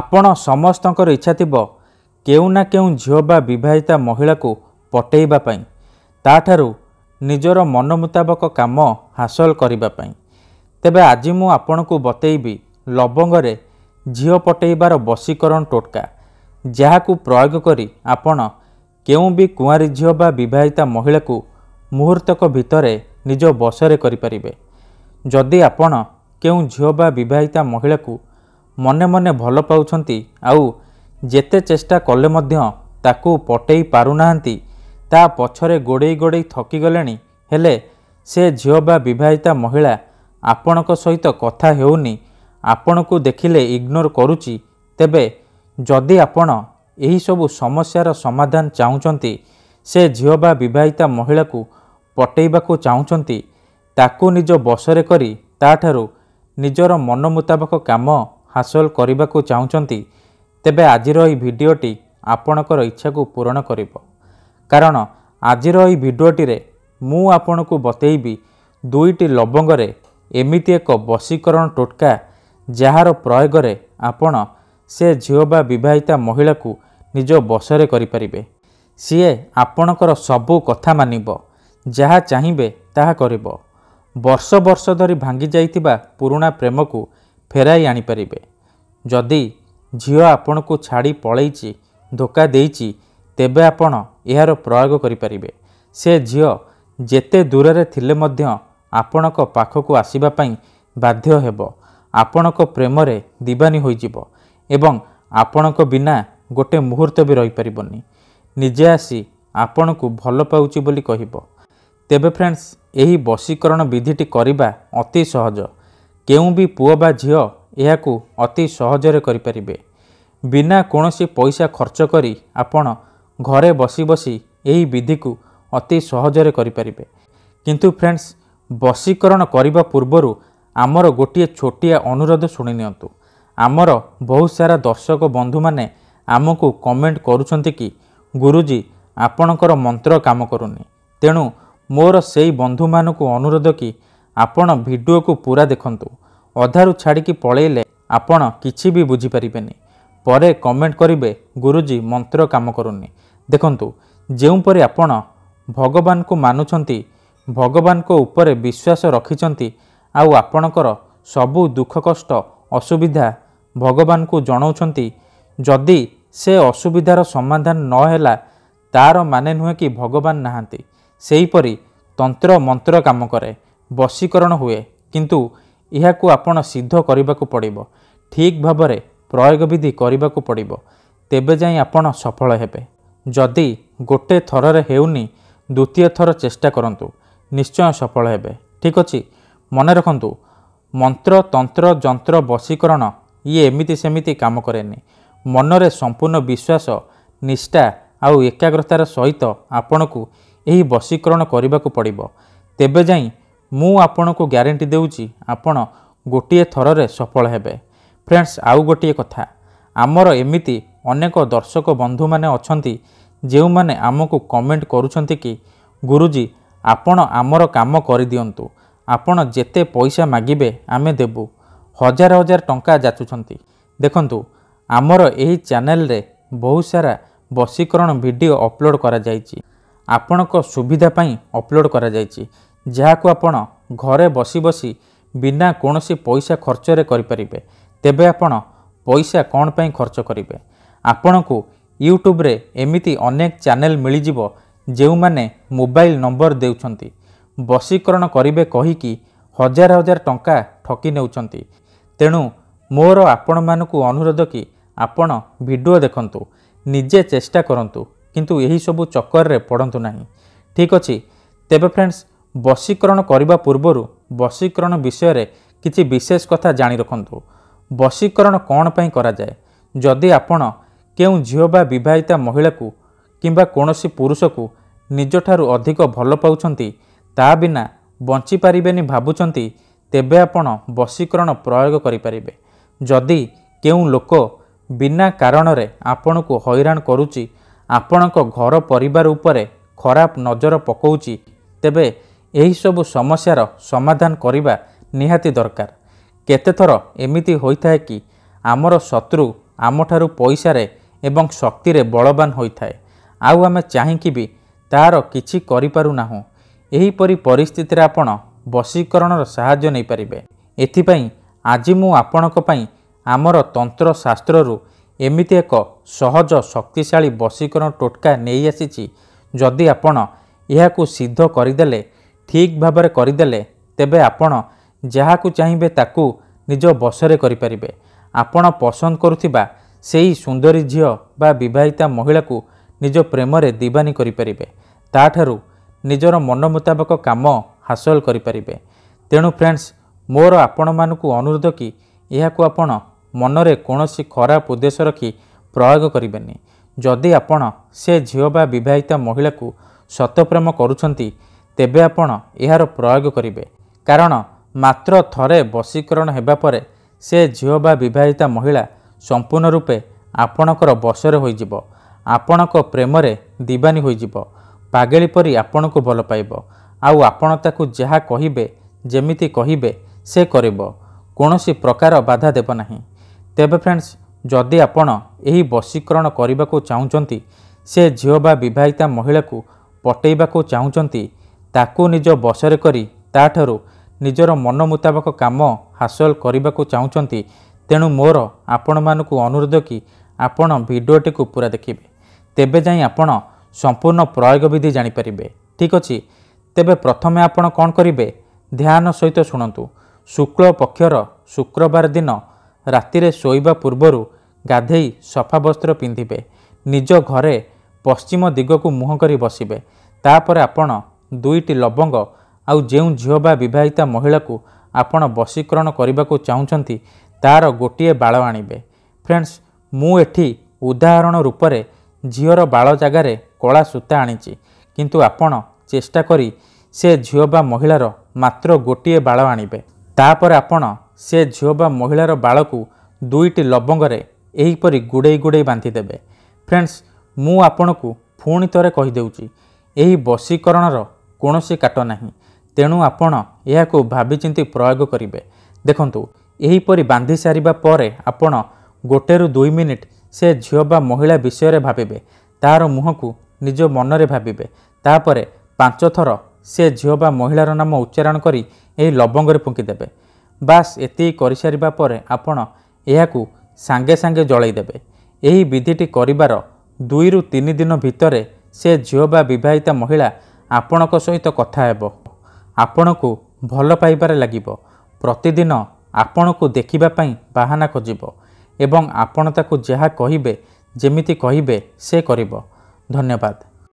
ଆପଣ ସମସ୍ତଙ୍କର ଇଚ୍ଛା ଥିବ କେଉଁ ନା କେଉଁ ଝିଅ ବା ବିବାହିତା ମହିଳାକୁ ପଟେଇବା ପାଇଁ ତାଠାରୁ ନିଜର ମନ ମୁତାବକ କାମ ହାସଲ କରିବା ପାଇଁ ତେବେ ଆଜି ମୁଁ ଆପଣଙ୍କୁ ବତେଇବି ଲବଙ୍ଗରେ ଝିଅ ପଟେଇବାର ବଶୀକରଣ ଟୋଟକା ଯାହାକୁ ପ୍ରୟୋଗ କରି ଆପଣ କେଉଁ ବି କୁଆଁରୀ ଝିଅ ବା ବିବାହିତା ମହିଳାକୁ ମୁହୂର୍ତ୍ତକ ଭିତରେ ନିଜ ବଶରେ କରିପାରିବେ ଯଦି ଆପଣ କେଉଁ ଝିଅ ବା ବିବାହିତା ମହିଳାକୁ ମନେ ମନେ ଭଲ ପାଉଛନ୍ତି ଆଉ ଯେତେ ଚେଷ୍ଟା କଲେ ମଧ୍ୟ ତାକୁ ପଟେଇ ପାରୁନାହାନ୍ତି ତା ପଛରେ ଗୋଡ଼େଇ ଗୋଡ଼େଇ ଥକିଗଲେଣି ହେଲେ ସେ ଝିଅ ବା ବିବାହିତା ମହିଳା ଆପଣଙ୍କ ସହିତ କଥା ହେଉନି ଆପଣଙ୍କୁ ଦେଖିଲେ ଇଗ୍ନୋର କରୁଛି ତେବେ ଯଦି ଆପଣ ଏହିସବୁ ସମସ୍ୟାର ସମାଧାନ ଚାହୁଁଛନ୍ତି ସେ ଝିଅ ବା ବିବାହିତା ମହିଳାକୁ ପଟେଇବାକୁ ଚାହୁଁଛନ୍ତି ତାକୁ ନିଜ ବସରେ କରି ତାଠାରୁ ନିଜର ମନ ମୁତାବକ କାମ ହାସଲ କରିବାକୁ ଚାହୁଁଛନ୍ତି ତେବେ ଆଜିର ଏହି ଭିଡ଼ିଓଟି ଆପଣଙ୍କର ଇଚ୍ଛାକୁ ପୂରଣ କରିବ କାରଣ ଆଜିର ଏହି ଭିଡ଼ିଓଟିରେ ମୁଁ ଆପଣଙ୍କୁ ବତେଇବି ଦୁଇଟି ଲବଙ୍ଗରେ ଏମିତି ଏକ ବଶୀକରଣ ଟୋଟକା ଯାହାର ପ୍ରୟୋଗରେ ଆପଣ ସେ ଝିଅ ବା ବିବାହିତା ମହିଳାକୁ ନିଜ ବଶରେ କରିପାରିବେ ସିଏ ଆପଣଙ୍କର ସବୁ କଥା ମାନିବ ଯାହା ଚାହିଁବେ ତାହା କରିବ ବର୍ଷ ବର୍ଷ ଧରି ଭାଙ୍ଗି ଯାଇଥିବା ପୁରୁଣା ପ୍ରେମକୁ ଫେରାଇ ଆଣିପାରିବେ ଯଦି ଝିଅ ଆପଣଙ୍କୁ ଛାଡ଼ି ପଳେଇଛି ଧୋକା ଦେଇଛି ତେବେ ଆପଣ ଏହାର ପ୍ରୟୋଗ କରିପାରିବେ ସେ ଝିଅ ଯେତେ ଦୂରରେ ଥିଲେ ମଧ୍ୟ ଆପଣଙ୍କ ପାଖକୁ ଆସିବା ପାଇଁ ବାଧ୍ୟ ହେବ ଆପଣଙ୍କ ପ୍ରେମରେ ଦିବାନୀ ହୋଇଯିବ ଏବଂ ଆପଣଙ୍କ ବିନା ଗୋଟେ ମୁହୂର୍ତ୍ତ ବି ରହିପାରିବନି ନିଜେ ଆସି ଆପଣଙ୍କୁ ଭଲ ପାଉଛି ବୋଲି କହିବ ତେବେ ଫ୍ରେଣ୍ଡସ୍ ଏହି ବଶୀକରଣ ବିଧିଟି କରିବା ଅତି ସହଜ କେଉଁ ବି ପୁଅ ବା ଝିଅ ଏହାକୁ ଅତି ସହଜରେ କରିପାରିବେ ବିନା କୌଣସି ପଇସା ଖର୍ଚ୍ଚ କରି ଆପଣ ଘରେ ବସି ବସି ଏହି ବିଧିକୁ ଅତି ସହଜରେ କରିପାରିବେ କିନ୍ତୁ ଫ୍ରେଣ୍ଡସ୍ ବଶୀକରଣ କରିବା ପୂର୍ବରୁ ଆମର ଗୋଟିଏ ଛୋଟିଆ ଅନୁରୋଧ ଶୁଣି ନିଅନ୍ତୁ ଆମର ବହୁତ ସାରା ଦର୍ଶକ ବନ୍ଧୁମାନେ ଆମକୁ କମେଣ୍ଟ କରୁଛନ୍ତି କି ଗୁରୁଜୀ ଆପଣଙ୍କର ମନ୍ତ୍ର କାମ କରୁନି ତେଣୁ ମୋର ସେଇ ବନ୍ଧୁମାନଙ୍କୁ ଅନୁରୋଧ କି ଆପଣ ଭିଡ଼ିଓକୁ ପୁରା ଦେଖନ୍ତୁ ଅଧାରୁ ଛାଡ଼ିକି ପଳେଇଲେ ଆପଣ କିଛି ବି ବୁଝିପାରିବେନି ପରେ କମେଣ୍ଟ କରିବେ ଗୁରୁଜୀ ମନ୍ତ୍ର କାମ କରୁନି ଦେଖନ୍ତୁ ଯେଉଁପରି ଆପଣ ଭଗବାନଙ୍କୁ ମାନୁଛନ୍ତି ଭଗବାନଙ୍କ ଉପରେ ବିଶ୍ୱାସ ରଖିଛନ୍ତି ଆଉ ଆପଣଙ୍କର ସବୁ ଦୁଃଖ କଷ୍ଟ ଅସୁବିଧା ଭଗବାନଙ୍କୁ ଜଣାଉଛନ୍ତି ଯଦି ସେ ଅସୁବିଧାର ସମାଧାନ ନହେଲା ତା'ର ମାନେ ନୁହେଁ କି ଭଗବାନ ନାହାନ୍ତି ସେହିପରି ତନ୍ତ୍ର ମନ୍ତ୍ର କାମ କରେ ବଶୀକରଣ ହୁଏ କିନ୍ତୁ ଏହାକୁ ଆପଣ ସିଦ୍ଧ କରିବାକୁ ପଡ଼ିବ ଠିକ୍ ଭାବରେ ପ୍ରୟୋଗବିଧି କରିବାକୁ ପଡ଼ିବ ତେବେ ଯାଇ ଆପଣ ସଫଳ ହେବେ ଯଦି ଗୋଟିଏ ଥରରେ ହେଉନି ଦ୍ୱିତୀୟ ଥର ଚେଷ୍ଟା କରନ୍ତୁ ନିଶ୍ଚୟ ସଫଳ ହେବେ ଠିକ୍ ଅଛି ମନେ ରଖନ୍ତୁ ମନ୍ତ୍ର ତନ୍ତ୍ର ଯନ୍ତ୍ର ବଶୀକରଣ ଇଏ ଏମିତି ସେମିତି କାମ କରେନି ମନରେ ସମ୍ପୂର୍ଣ୍ଣ ବିଶ୍ୱାସ ନିଷ୍ଠା ଆଉ ଏକାଗ୍ରତାର ସହିତ ଆପଣଙ୍କୁ ଏହି ବଶୀକରଣ କରିବାକୁ ପଡ଼ିବ ତେବେ ଯାଇ ମୁଁ ଆପଣଙ୍କୁ ଗ୍ୟାରେଣ୍ଟି ଦେଉଛି ଆପଣ ଗୋଟିଏ ଥରରେ ସଫଳ ହେବେ ଫ୍ରେଣ୍ଡସ୍ ଆଉ ଗୋଟିଏ କଥା ଆମର ଏମିତି ଅନେକ ଦର୍ଶକ ବନ୍ଧୁମାନେ ଅଛନ୍ତି ଯେଉଁମାନେ ଆମକୁ କମେଣ୍ଟ କରୁଛନ୍ତି କି ଗୁରୁଜୀ ଆପଣ ଆମର କାମ କରିଦିଅନ୍ତୁ ଆପଣ ଯେତେ ପଇସା ମାଗିବେ ଆମେ ଦେବୁ ହଜାର ହଜାର ଟଙ୍କା ଯାଚୁଛନ୍ତି ଦେଖନ୍ତୁ ଆମର ଏହି ଚ୍ୟାନେଲରେ ବହୁତ ସାରା ବସିକରଣ ଭିଡ଼ିଓ ଅପଲୋଡ଼ କରାଯାଇଛି ଆପଣଙ୍କ ସୁବିଧା ପାଇଁ ଅପଲୋଡ଼ କରାଯାଇଛି ଯାହାକୁ ଆପଣ ଘରେ ବସି ବସି ବିନା କୌଣସି ପଇସା ଖର୍ଚ୍ଚରେ କରିପାରିବେ ତେବେ ଆପଣ ପଇସା କ'ଣ ପାଇଁ ଖର୍ଚ୍ଚ କରିବେ ଆପଣଙ୍କୁ ୟୁଟ୍ୟୁବରେ ଏମିତି ଅନେକ ଚ୍ୟାନେଲ ମିଳିଯିବ ଯେଉଁମାନେ ମୋବାଇଲ ନମ୍ବର ଦେଉଛନ୍ତି ବସିକରଣ କରିବେ କହିକି ହଜାର ହଜାର ଟଙ୍କା ଠକି ନେଉଛନ୍ତି ତେଣୁ ମୋର ଆପଣମାନଙ୍କୁ ଅନୁରୋଧ କି ଆପଣ ଭିଡ଼ିଓ ଦେଖନ୍ତୁ ନିଜେ ଚେଷ୍ଟା କରନ୍ତୁ କିନ୍ତୁ ଏହିସବୁ ଚକରରେ ପଡ଼ନ୍ତୁ ନାହିଁ ଠିକ୍ ଅଛି ତେବେ ଫ୍ରେଣ୍ଡସ୍ ବଶୀକରଣ କରିବା ପୂର୍ବରୁ ବଶୀକରଣ ବିଷୟରେ କିଛି ବିଶେଷ କଥା ଜାଣି ରଖନ୍ତୁ ବଶୀକରଣ କ'ଣ ପାଇଁ କରାଯାଏ ଯଦି ଆପଣ କେଉଁ ଝିଅ ବା ବିବାହିତା ମହିଳାକୁ କିମ୍ବା କୌଣସି ପୁରୁଷକୁ ନିଜଠାରୁ ଅଧିକ ଭଲ ପାଉଛନ୍ତି ତା ବିନା ବଞ୍ଚିପାରିବେନି ଭାବୁଛନ୍ତି ତେବେ ଆପଣ ବଶୀକରଣ ପ୍ରୟୋଗ କରିପାରିବେ ଯଦି କେଉଁ ଲୋକ ବିନା କାରଣରେ ଆପଣଙ୍କୁ ହଇରାଣ କରୁଛି ଆପଣଙ୍କ ଘର ପରିବାର ଉପରେ ଖରାପ ନଜର ପକାଉଛି ତେବେ ଏହିସବୁ ସମସ୍ୟାର ସମାଧାନ କରିବା ନିହାତି ଦରକାର କେତେଥର ଏମିତି ହୋଇଥାଏ କି ଆମର ଶତ୍ରୁ ଆମଠାରୁ ପଇସାରେ ଏବଂ ଶକ୍ତିରେ ବଳବାନ ହୋଇଥାଏ ଆଉ ଆମେ ଚାହିଁକି ବି ତାହାର କିଛି କରିପାରୁନାହୁଁ ଏହିପରି ପରିସ୍ଥିତିରେ ଆପଣ ବଶୀକରଣର ସାହାଯ୍ୟ ନେଇପାରିବେ ଏଥିପାଇଁ ଆଜି ମୁଁ ଆପଣଙ୍କ ପାଇଁ ଆମର ତନ୍ତ୍ରଶାସ୍ତ୍ରରୁ ଏମିତି ଏକ ସହଜ ଶକ୍ତିଶାଳୀ ବଶୀକରଣ ଟୋଟକା ନେଇ ଆସିଛି ଯଦି ଆପଣ ଏହାକୁ ସିଦ୍ଧ କରିଦେଲେ ଠିକ୍ ଭାବରେ କରିଦେଲେ ତେବେ ଆପଣ ଯାହାକୁ ଚାହିଁବେ ତାକୁ ନିଜ ବସରେ କରିପାରିବେ ଆପଣ ପସନ୍ଦ କରୁଥିବା ସେହି ସୁନ୍ଦରୀ ଝିଅ ବା ବିବାହିତା ମହିଳାକୁ ନିଜ ପ୍ରେମରେ ଦିବାନୀ କରିପାରିବେ ତାଠାରୁ ନିଜର ମନ ମୁତାବକ କାମ ହାସଲ କରିପାରିବେ ତେଣୁ ଫ୍ରେଣ୍ଡସ୍ ମୋର ଆପଣମାନଙ୍କୁ ଅନୁରୋଧ କି ଏହାକୁ ଆପଣ ମନରେ କୌଣସି ଖରାପ ଉଦ୍ଦେଶ୍ୟ ରଖି ପ୍ରୟୋଗ କରିବେନି ଯଦି ଆପଣ ସେ ଝିଅ ବା ବିବାହିତା ମହିଳାକୁ ସତପ୍ରେମ କରୁଛନ୍ତି ତେବେ ଆପଣ ଏହାର ପ୍ରୟୋଗ କରିବେ କାରଣ ମାତ୍ର ଥରେ ବଶୀକରଣ ହେବା ପରେ ସେ ଝିଅ ବା ବିବାହିତା ମହିଳା ସମ୍ପୂର୍ଣ୍ଣ ରୂପେ ଆପଣଙ୍କର ବଶରେ ହୋଇଯିବ ଆପଣଙ୍କ ପ୍ରେମରେ ଦିବାନୀ ହୋଇଯିବ ପାଗେଳି ପରି ଆପଣଙ୍କୁ ଭଲ ପାଇବ ଆଉ ଆପଣ ତାକୁ ଯାହା କହିବେ ଯେମିତି କହିବେ ସେ କରିବ କୌଣସି ପ୍ରକାର ବାଧା ଦେବ ନାହିଁ ତେବେ ଫ୍ରେଣ୍ଡସ୍ ଯଦି ଆପଣ ଏହି ବଶୀକରଣ କରିବାକୁ ଚାହୁଁଛନ୍ତି ସେ ଝିଅ ବା ବିବାହିତା ମହିଳାକୁ ପଟେଇବାକୁ ଚାହୁଁଛନ୍ତି ତାକୁ ନିଜ ବସରେ କରି ତାଠାରୁ ନିଜର ମନ ମୁତାବକ କାମ ହାସଲ କରିବାକୁ ଚାହୁଁଛନ୍ତି ତେଣୁ ମୋର ଆପଣମାନଙ୍କୁ ଅନୁରୋଧ କି ଆପଣ ଭିଡ଼ିଓଟିକୁ ପୁରା ଦେଖିବେ ତେବେ ଯାଇ ଆପଣ ସମ୍ପୂର୍ଣ୍ଣ ପ୍ରୟୋଗ ବିଧି ଜାଣିପାରିବେ ଠିକ୍ ଅଛି ତେବେ ପ୍ରଥମେ ଆପଣ କ'ଣ କରିବେ ଧ୍ୟାନ ସହିତ ଶୁଣନ୍ତୁ ଶୁକ୍ଳ ପକ୍ଷର ଶୁକ୍ରବାର ଦିନ ରାତିରେ ଶୋଇବା ପୂର୍ବରୁ ଗାଧେଇ ସଫା ବସ୍ତ୍ର ପିନ୍ଧିବେ ନିଜ ଘରେ ପଶ୍ଚିମ ଦିଗକୁ ମୁହଁ କରି ବସିବେ ତାପରେ ଆପଣ ଦୁଇଟି ଲବଙ୍ଗ ଆଉ ଯେଉଁ ଝିଅ ବା ବିବାହିତା ମହିଳାକୁ ଆପଣ ବଶୀକରଣ କରିବାକୁ ଚାହୁଁଛନ୍ତି ତାର ଗୋଟିଏ ବାଳ ଆଣିବେ ଫ୍ରେଣ୍ଡସ୍ ମୁଁ ଏଠି ଉଦାହରଣ ରୂପରେ ଝିଅର ବାଳ ଜାଗାରେ କଳା ସୂତା ଆଣିଛି କିନ୍ତୁ ଆପଣ ଚେଷ୍ଟା କରି ସେ ଝିଅ ବା ମହିଳାର ମାତ୍ର ଗୋଟିଏ ବାଳ ଆଣିବେ ତାପରେ ଆପଣ ସେ ଝିଅ ବା ମହିଳାର ବାଳକୁ ଦୁଇଟି ଲବଙ୍ଗରେ ଏହିପରି ଗୁଡ଼େଇ ଗୁଡ଼େଇ ବାନ୍ଧିଦେବେ ଫ୍ରେଣ୍ଡସ୍ ମୁଁ ଆପଣଙ୍କୁ ପୁଣି ଥରେ କହିଦେଉଛି ଏହି ବଶୀକରଣର କୌଣସି କାଟ ନାହିଁ ତେଣୁ ଆପଣ ଏହାକୁ ଭାବିଚିନ୍ତି ପ୍ରୟୋଗ କରିବେ ଦେଖନ୍ତୁ ଏହିପରି ବାନ୍ଧି ସାରିବା ପରେ ଆପଣ ଗୋଟେରୁ ଦୁଇ ମିନିଟ୍ ସେ ଝିଅ ବା ମହିଳା ବିଷୟରେ ଭାବିବେ ତାହାର ମୁହଁକୁ ନିଜ ମନରେ ଭାବିବେ ତାପରେ ପାଞ୍ଚ ଥର ସେ ଝିଅ ବା ମହିଳାର ନାମ ଉଚ୍ଚାରଣ କରି ଏହି ଲବଙ୍ଗରେ ଫୁଙ୍କିଦେବେ ବାସ୍ ଏତିକି କରିସାରିବା ପରେ ଆପଣ ଏହାକୁ ସାଙ୍ଗେ ସାଙ୍ଗେ ଜଳାଇଦେବେ ଏହି ବିଧିଟି କରିବାର ଦୁଇରୁ ତିନି ଦିନ ଭିତରେ ସେ ଝିଅ ବା ବିବାହିତା ମହିଳା ଆପଣଙ୍କ ସହିତ କଥା ହେବ ଆପଣଙ୍କୁ ଭଲ ପାଇବାରେ ଲାଗିବ ପ୍ରତିଦିନ ଆପଣଙ୍କୁ ଦେଖିବା ପାଇଁ ବାହାନା ଖୋଜିବ ଏବଂ ଆପଣ ତାକୁ ଯାହା କହିବେ ଯେମିତି କହିବେ ସେ କରିବ ଧନ୍ୟବାଦ